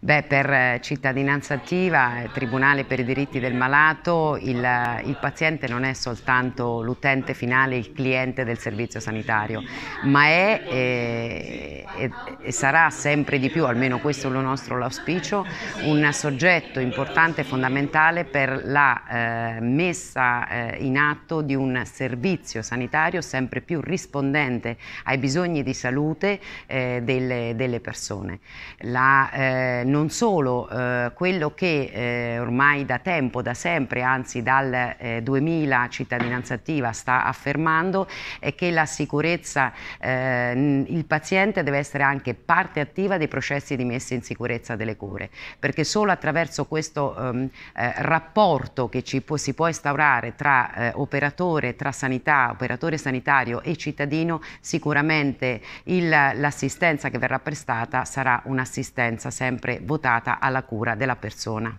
Beh, per eh, cittadinanza attiva, Tribunale per i diritti del malato, il, eh, il paziente non è soltanto l'utente finale, il cliente del servizio sanitario, ma è eh, e, e sarà sempre di più, almeno questo è il nostro auspicio, un soggetto importante e fondamentale per la eh, messa eh, in atto di un servizio sanitario sempre più rispondente ai bisogni di salute eh, delle, delle, persone. La, eh, non solo eh, quello che eh, ormai da tempo, da sempre, anzi dal 2000 cittadinanza attiva sta affermando è che la sicurezza, il paziente deve essere essere anche parte attiva dei processi di messa in sicurezza delle cure, perché solo attraverso questo ehm, eh, rapporto che può, si può instaurare tra eh, operatore, tra sanità, operatore sanitario e cittadino, sicuramente l'assistenza che verrà prestata sarà un'assistenza sempre votata alla cura della persona.